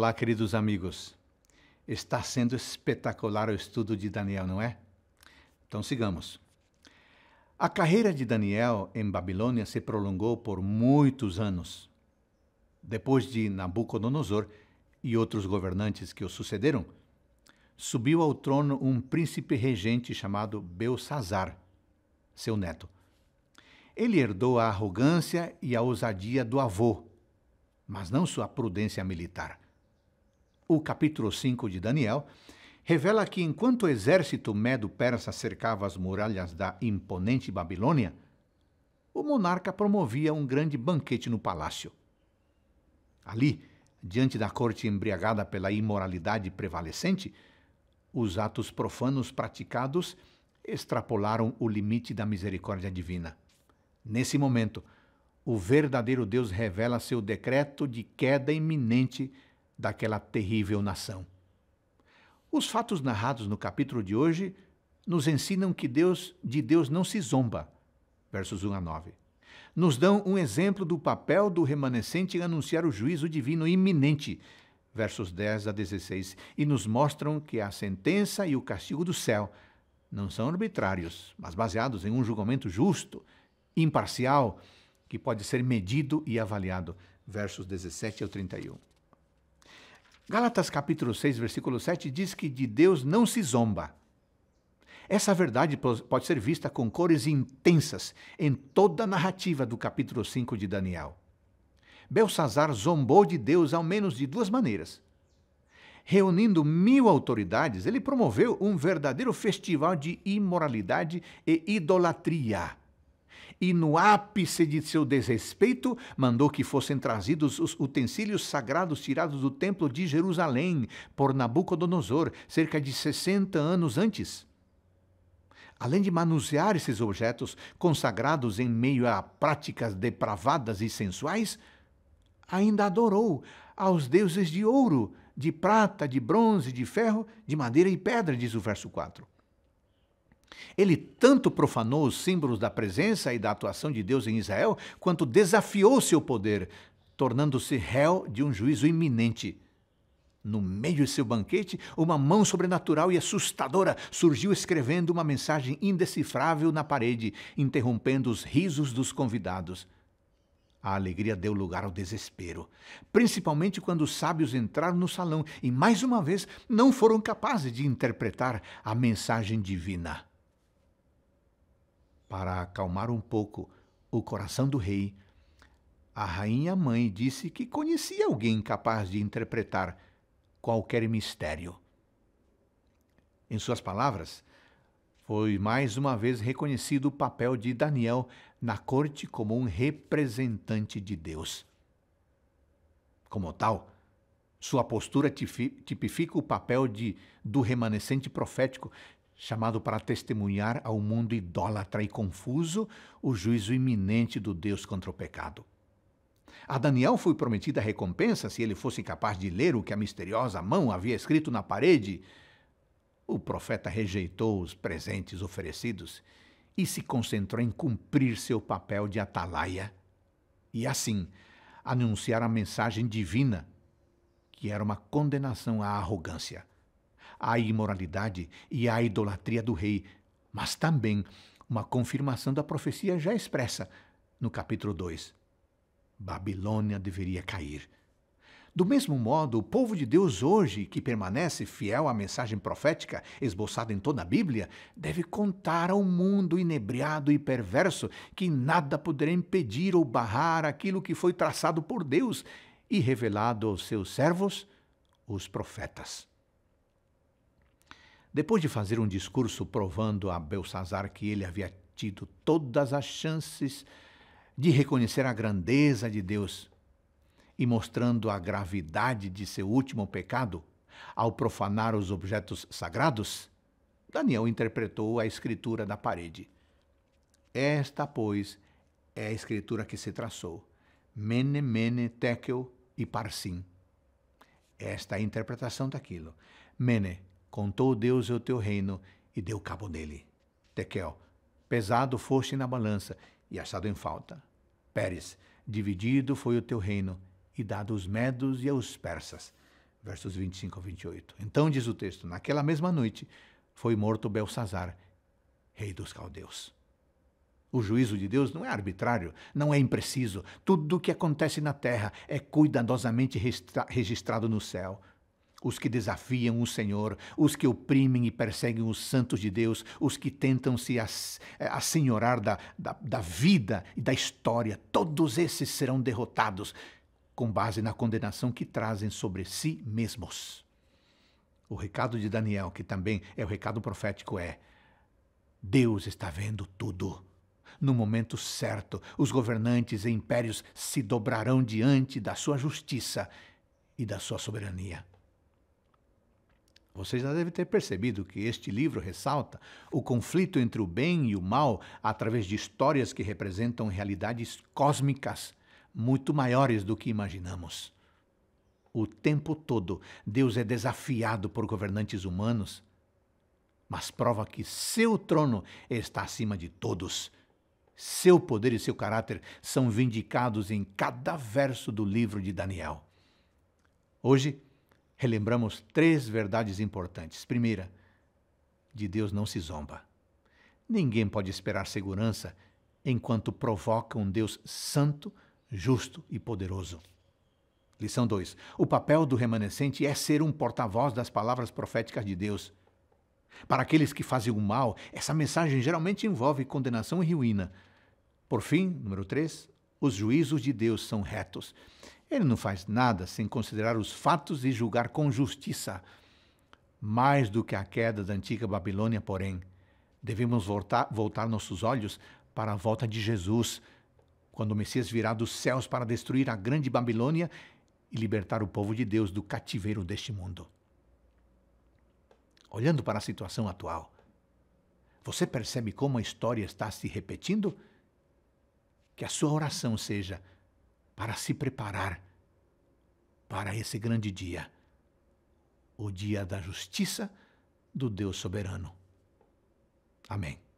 Olá, queridos amigos. Está sendo espetacular o estudo de Daniel, não é? Então sigamos. A carreira de Daniel em Babilônia se prolongou por muitos anos. Depois de Nabucodonosor e outros governantes que o sucederam, subiu ao trono um príncipe regente chamado Belsazar, seu neto. Ele herdou a arrogância e a ousadia do avô, mas não sua prudência militar o capítulo 5 de Daniel, revela que enquanto o exército medo-persa cercava as muralhas da imponente Babilônia, o monarca promovia um grande banquete no palácio. Ali, diante da corte embriagada pela imoralidade prevalecente, os atos profanos praticados extrapolaram o limite da misericórdia divina. Nesse momento, o verdadeiro Deus revela seu decreto de queda iminente daquela terrível nação. Os fatos narrados no capítulo de hoje nos ensinam que Deus de Deus não se zomba, versos 1 a 9. Nos dão um exemplo do papel do remanescente em anunciar o juízo divino iminente, versos 10 a 16, e nos mostram que a sentença e o castigo do céu não são arbitrários, mas baseados em um julgamento justo, imparcial, que pode ser medido e avaliado, versos 17 ao 31. Galatas capítulo 6, versículo 7 diz que de Deus não se zomba. Essa verdade pode ser vista com cores intensas em toda a narrativa do capítulo 5 de Daniel. Belsazar zombou de Deus ao menos de duas maneiras. Reunindo mil autoridades, ele promoveu um verdadeiro festival de imoralidade e idolatria e, no ápice de seu desrespeito, mandou que fossem trazidos os utensílios sagrados tirados do templo de Jerusalém por Nabucodonosor, cerca de 60 anos antes. Além de manusear esses objetos consagrados em meio a práticas depravadas e sensuais, ainda adorou aos deuses de ouro, de prata, de bronze, de ferro, de madeira e pedra, diz o verso 4. Ele tanto profanou os símbolos da presença e da atuação de Deus em Israel, quanto desafiou seu poder, tornando-se réu de um juízo iminente. No meio de seu banquete, uma mão sobrenatural e assustadora surgiu escrevendo uma mensagem indecifrável na parede, interrompendo os risos dos convidados. A alegria deu lugar ao desespero, principalmente quando os sábios entraram no salão e, mais uma vez, não foram capazes de interpretar a mensagem divina. Para acalmar um pouco o coração do rei, a rainha mãe disse que conhecia alguém capaz de interpretar qualquer mistério. Em suas palavras, foi mais uma vez reconhecido o papel de Daniel na corte como um representante de Deus. Como tal, sua postura tipifica o papel de, do remanescente profético chamado para testemunhar ao mundo idólatra e confuso o juízo iminente do Deus contra o pecado. A Daniel foi prometida recompensa se ele fosse capaz de ler o que a misteriosa mão havia escrito na parede. O profeta rejeitou os presentes oferecidos e se concentrou em cumprir seu papel de atalaia e, assim, anunciar a mensagem divina, que era uma condenação à arrogância à imoralidade e à idolatria do rei, mas também uma confirmação da profecia já expressa no capítulo 2. Babilônia deveria cair. Do mesmo modo, o povo de Deus hoje, que permanece fiel à mensagem profética esboçada em toda a Bíblia, deve contar ao mundo inebriado e perverso que nada poderá impedir ou barrar aquilo que foi traçado por Deus e revelado aos seus servos, os profetas. Depois de fazer um discurso provando a Belsazar que ele havia tido todas as chances de reconhecer a grandeza de Deus e mostrando a gravidade de seu último pecado ao profanar os objetos sagrados, Daniel interpretou a escritura da parede. Esta, pois, é a escritura que se traçou: Mene, Mene, Tekel e Parsim. Esta é a interpretação daquilo. Mene Contou Deus o teu reino e deu cabo nele. Tequel, pesado foste na balança e achado em falta. Pérez, dividido foi o teu reino e dado aos medos e aos persas. Versos 25 a 28. Então diz o texto: Naquela mesma noite foi morto Belsazar, rei dos caldeus. O juízo de Deus não é arbitrário, não é impreciso. Tudo o que acontece na terra é cuidadosamente registrado no céu os que desafiam o Senhor, os que oprimem e perseguem os santos de Deus, os que tentam se eh, assenhorar da, da, da, vida e da história, todos esses serão derrotados com base na condenação que trazem sobre si mesmos. O recado de Daniel, que também é o recado profético, é: Deus está vendo tudo. No momento certo, os governantes e impérios se dobrarão diante da sua justiça e da sua soberania vocês já devem ter percebido que este livro ressalta o conflito entre o bem e o mal através de histórias que representam realidades cósmicas muito maiores do que imaginamos. O tempo todo, Deus é desafiado por governantes humanos, mas prova que seu trono está acima de todos. Seu poder e seu caráter são vindicados em cada verso do livro de Daniel. Hoje, relembramos três verdades importantes. Primeira, de Deus não se zomba. Ninguém pode esperar segurança enquanto provoca um Deus santo, justo e poderoso. Lição 2. O papel do remanescente é ser um porta-voz das palavras proféticas de Deus. Para aqueles que fazem o mal, essa mensagem geralmente envolve condenação e ruína. Por fim, número 3, os juízos de Deus são retos. Ele não faz nada sem considerar os fatos e julgar com justiça. Mais do que a queda da antiga Babilônia, porém, devemos voltar, voltar nossos olhos para a volta de Jesus, quando o Messias virá dos céus para destruir a grande Babilônia e libertar o povo de Deus do cativeiro deste mundo. Olhando para a situação atual, você percebe como a história está se repetindo? Que a sua oração seja: para se preparar para esse grande dia, o dia da justiça do Deus soberano. Amém.